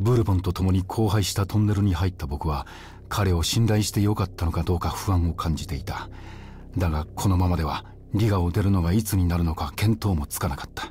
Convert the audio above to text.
ブルボンと共に荒廃したトンネルに入った僕は彼を信頼してよかったのかどうか不安を感じていただがこのままではギガを出るのがいつになるのか見当もつかなかった